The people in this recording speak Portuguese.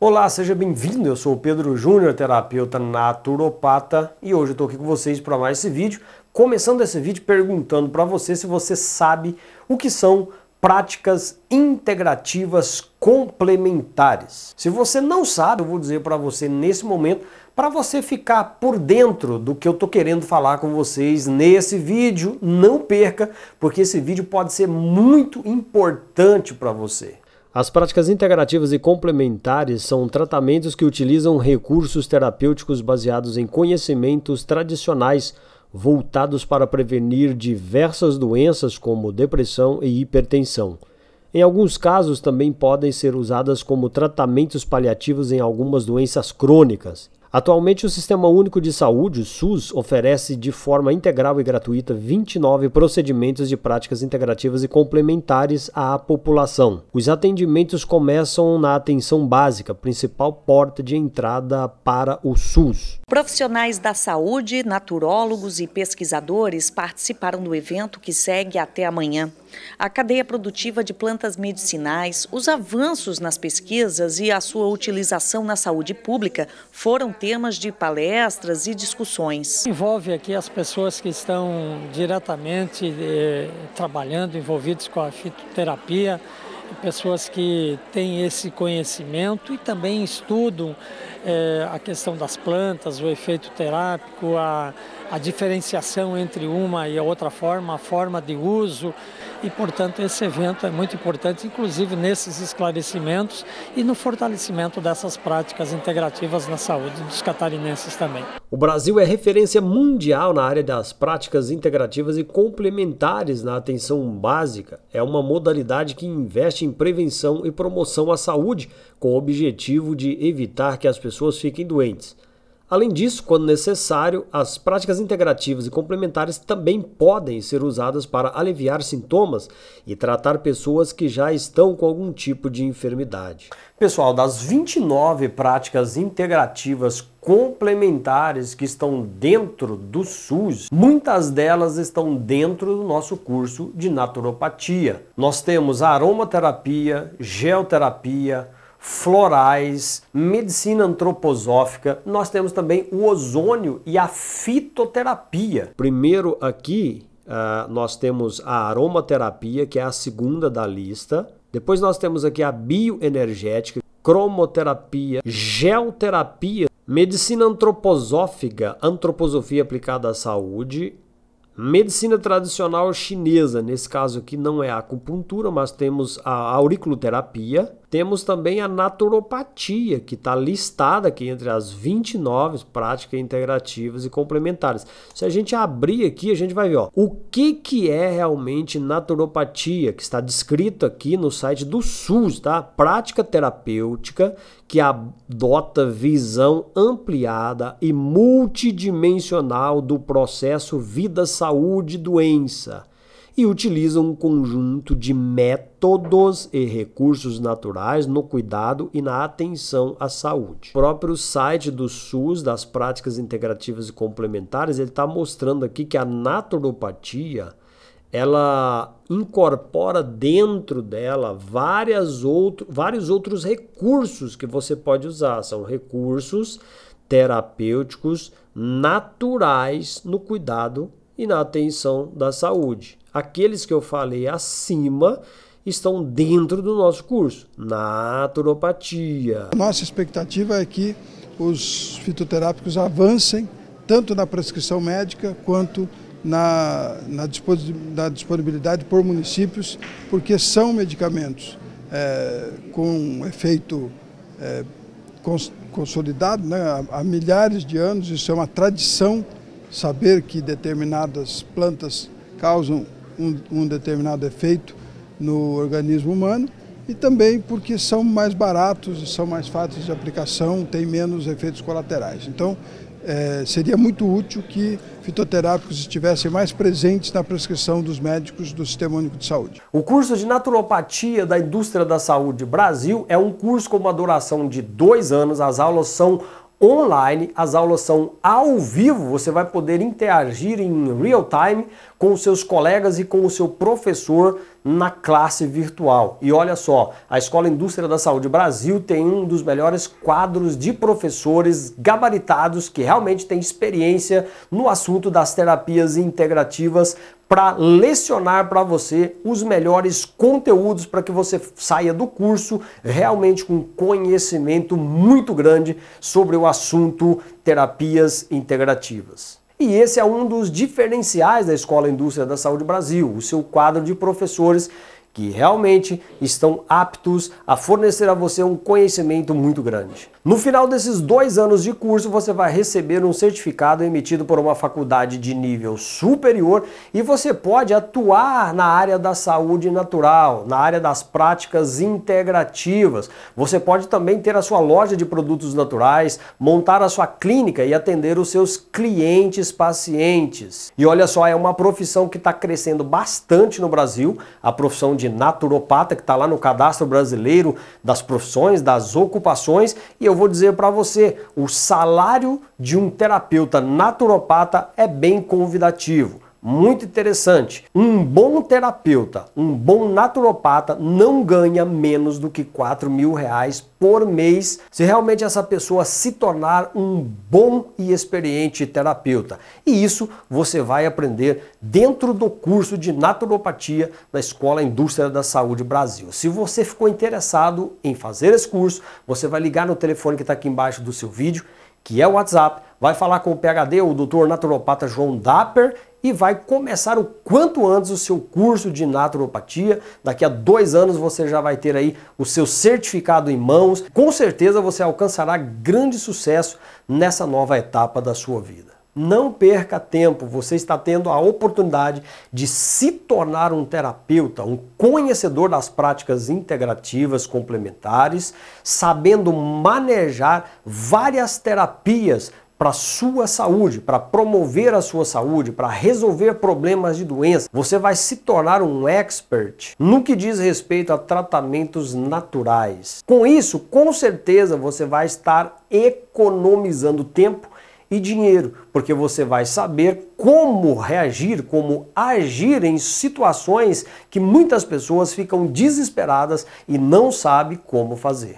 Olá, seja bem-vindo. Eu sou o Pedro Júnior, terapeuta naturopata, e hoje eu estou aqui com vocês para mais esse vídeo. Começando esse vídeo perguntando para você se você sabe o que são práticas integrativas complementares. Se você não sabe, eu vou dizer para você nesse momento, para você ficar por dentro do que eu estou querendo falar com vocês nesse vídeo, não perca, porque esse vídeo pode ser muito importante para você. As práticas integrativas e complementares são tratamentos que utilizam recursos terapêuticos baseados em conhecimentos tradicionais voltados para prevenir diversas doenças como depressão e hipertensão. Em alguns casos, também podem ser usadas como tratamentos paliativos em algumas doenças crônicas. Atualmente, o Sistema Único de Saúde, o SUS, oferece de forma integral e gratuita 29 procedimentos de práticas integrativas e complementares à população. Os atendimentos começam na atenção básica, principal porta de entrada para o SUS. Profissionais da saúde, naturólogos e pesquisadores participaram do evento que segue até amanhã. A cadeia produtiva de plantas medicinais, os avanços nas pesquisas e a sua utilização na saúde pública foram temas de palestras e discussões. Envolve aqui as pessoas que estão diretamente eh, trabalhando, envolvidas com a fitoterapia, pessoas que têm esse conhecimento e também estudam eh, a questão das plantas, o efeito terápico, a, a diferenciação entre uma e a outra forma, a forma de uso e, portanto, esse evento é muito importante, inclusive nesses esclarecimentos e no fortalecimento dessas práticas integrativas na saúde dos catarinenses também. O Brasil é referência mundial na área das práticas integrativas e complementares na atenção básica. É uma modalidade que investe em prevenção e promoção à saúde, com o objetivo de evitar que as pessoas fiquem doentes. Além disso, quando necessário, as práticas integrativas e complementares também podem ser usadas para aliviar sintomas e tratar pessoas que já estão com algum tipo de enfermidade. Pessoal, das 29 práticas integrativas complementares que estão dentro do SUS, muitas delas estão dentro do nosso curso de naturopatia. Nós temos aromaterapia, geoterapia, florais, medicina antroposófica, nós temos também o ozônio e a fitoterapia. Primeiro aqui uh, nós temos a aromaterapia, que é a segunda da lista. Depois nós temos aqui a bioenergética, cromoterapia, geoterapia, medicina antroposófica, antroposofia aplicada à saúde, Medicina tradicional chinesa, nesse caso aqui não é a acupuntura, mas temos a auriculoterapia, temos também a naturopatia, que está listada aqui entre as 29 práticas integrativas e complementares. Se a gente abrir aqui, a gente vai ver ó, o que, que é realmente naturopatia, que está descrito aqui no site do SUS, tá? Prática terapêutica que adota visão ampliada e multidimensional do processo vida-saúde-doença e utiliza um conjunto de métodos e recursos naturais no cuidado e na atenção à saúde. O próprio site do SUS, das práticas integrativas e complementares, ele está mostrando aqui que a naturopatia ela incorpora dentro dela várias outro, vários outros recursos que você pode usar. São recursos terapêuticos naturais no cuidado e na atenção da saúde. Aqueles que eu falei acima estão dentro do nosso curso, naturopatia. Nossa expectativa é que os fitoterápicos avancem tanto na prescrição médica quanto na, na disponibilidade por municípios, porque são medicamentos é, com efeito é, cons, consolidado né, há, há milhares de anos, isso é uma tradição, saber que determinadas plantas causam um, um determinado efeito no organismo humano e também porque são mais baratos, são mais fáceis de aplicação, têm menos efeitos colaterais. Então, é, seria muito útil que fitoterápicos estivessem mais presentes na prescrição dos médicos do Sistema Único de Saúde. O curso de Naturopatia da Indústria da Saúde Brasil é um curso com uma duração de dois anos. As aulas são online, as aulas são ao vivo, você vai poder interagir em real time com os seus colegas e com o seu professor na classe virtual. E olha só, a Escola Indústria da Saúde Brasil tem um dos melhores quadros de professores gabaritados que realmente tem experiência no assunto das terapias integrativas para lecionar para você os melhores conteúdos para que você saia do curso realmente com conhecimento muito grande sobre o assunto terapias integrativas. E esse é um dos diferenciais da Escola Indústria da Saúde Brasil, o seu quadro de professores que realmente estão aptos a fornecer a você um conhecimento muito grande. No final desses dois anos de curso, você vai receber um certificado emitido por uma faculdade de nível superior e você pode atuar na área da saúde natural, na área das práticas integrativas. Você pode também ter a sua loja de produtos naturais, montar a sua clínica e atender os seus clientes pacientes. E olha só, é uma profissão que está crescendo bastante no Brasil, a profissão de de naturopata que está lá no cadastro brasileiro das profissões, das ocupações, e eu vou dizer para você, o salário de um terapeuta naturopata é bem convidativo muito interessante. Um bom terapeuta, um bom naturopata não ganha menos do que 4 mil reais por mês se realmente essa pessoa se tornar um bom e experiente terapeuta. E isso você vai aprender dentro do curso de naturopatia da Escola Indústria da Saúde Brasil. Se você ficou interessado em fazer esse curso, você vai ligar no telefone que está aqui embaixo do seu vídeo que é o WhatsApp, vai falar com o PHD, o doutor naturopata João Dapper, e vai começar o quanto antes o seu curso de naturopatia. Daqui a dois anos você já vai ter aí o seu certificado em mãos. Com certeza você alcançará grande sucesso nessa nova etapa da sua vida. Não perca tempo, você está tendo a oportunidade de se tornar um terapeuta, um conhecedor das práticas integrativas complementares, sabendo manejar várias terapias para sua saúde, para promover a sua saúde, para resolver problemas de doença. Você vai se tornar um expert no que diz respeito a tratamentos naturais. Com isso, com certeza você vai estar economizando tempo e dinheiro, porque você vai saber como reagir, como agir em situações que muitas pessoas ficam desesperadas e não sabe como fazer.